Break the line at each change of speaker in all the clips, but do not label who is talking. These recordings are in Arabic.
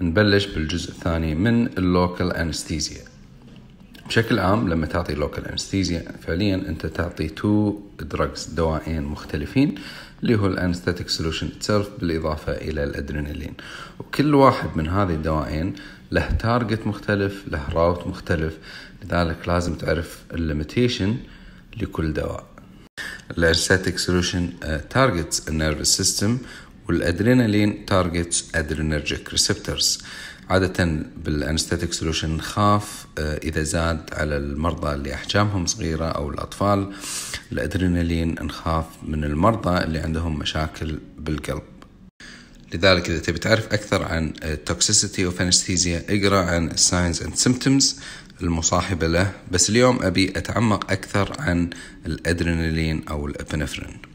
نبلش بالجزء الثاني من اللوكال انستيزيا بشكل عام لما تعطي لوكال انستيزيا فعليا انت تعطي تو دراجز دوائين مختلفين اللي هو الانستاتيك سولوشن اتسلف بالاضافه الى الادرينالين وكل واحد من هذه الدوائين له تارجت مختلف له راوت مختلف لذلك لازم تعرف الليميتيشن لكل دواء الانستاتيك سولوشن تارجتس آه، النيرف سيستم والادرينالين تارجتس ادرينرجيك ريسبتورز عادة بالانستاتيك سولوشن نخاف آه، اذا زاد على المرضى اللي احجامهم صغيرة او الاطفال الادرينالين نخاف من المرضى اللي عندهم مشاكل بالقلب لذلك إذا تبي تعرف أكثر عن التوكسيسيتي اوف انستيزيا اقرأ عن الساينز اند سيمتومز المصاحبة له بس اليوم أبي أتعمق أكثر عن الأدرينالين أو الأبنفرين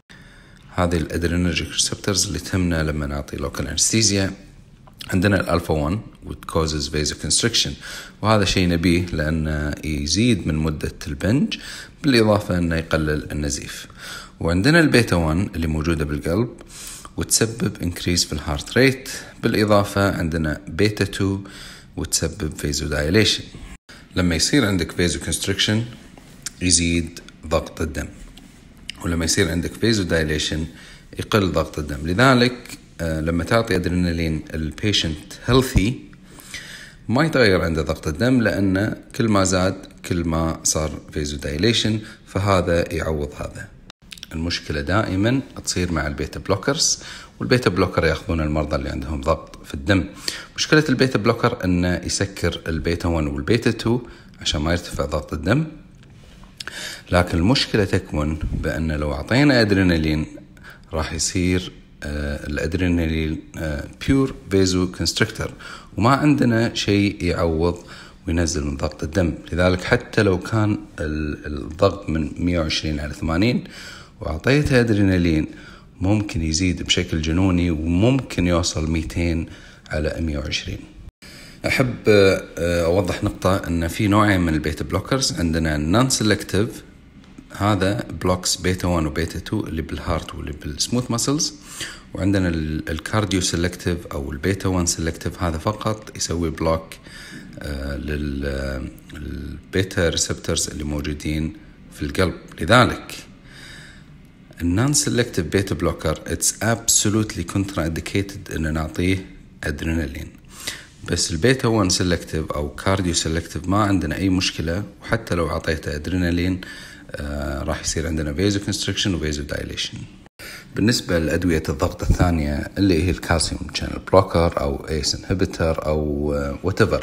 هذه الادرينرجيك ريسبتورز اللي تهمنا لما نعطي لوكال انستيزيا عندنا الالفا 1 which causes vasoconstriction وهذا شيء نبيه لانه يزيد من مده البنج بالاضافه انه يقلل النزيف وعندنا البيتا 1 اللي موجوده بالقلب وتسبب انكريز في الهارت ريت بالاضافه عندنا بيتا 2 وتسبب فيزودايليشن لما يصير عندك فيزوكونستريكشن يزيد ضغط الدم ولما يصير عندك فيزو دايليشن يقل ضغط الدم لذلك آه، لما تعطي ادرينالين البيشنت هيلثي ما يتغير عنده ضغط الدم لأن كل ما زاد كل ما صار فيزو دايليشن فهذا يعوض هذا المشكلة دائما تصير مع البيتا بلوكرز والبيتا بلوكر ياخذون المرضى اللي عندهم ضغط في الدم مشكلة البيتا بلوكر انه يسكر البيتا 1 والبيتا 2 عشان ما يرتفع ضغط الدم لكن المشكلة تكمن بأن لو أعطينا أدرينالين راح يصير آه، الأدرينالين بيور فيزو كونستريكتر وما عندنا شيء يعوض وينزل من ضغط الدم لذلك حتى لو كان الضغط من 120 على 80 وأعطيته أدرينالين ممكن يزيد بشكل جنوني وممكن يوصل 200 على 120 احب آه، اوضح نقطه ان في نوعين من البيتا بلوكرز عندنا النون سيلكتيف هذا بلوكس بيتا 1 وبيتا 2 اللي بالهارت واللي بالسموث ماسلز وعندنا الكارديو سيلكتيف او البيتا 1 سيلكتيف هذا فقط يسوي بلوك آه، للبيتا ريسبترز اللي موجودين في القلب لذلك النون سيلكتيف بيتا بلوكر اتس ابسولوتلي كونترا انديكيتد ان نعطيه ادرينالين بس البيتا 1 سيلكتيف او كارديو سيلكتيف ما عندنا اي مشكله وحتى لو اعطيته ادرينالين آه راح يصير عندنا فيزو كونستريكشن وفيزو دايليشن بالنسبه لادويه الضغط الثانيه اللي هي الكالسيوم شانل بلوكر او ايس انهبيتر او وات آه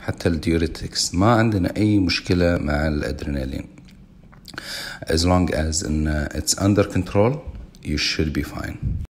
حتى الديوريتكس ما عندنا اي مشكله مع الادرينالين as long as ان اتس it's under control you should be fine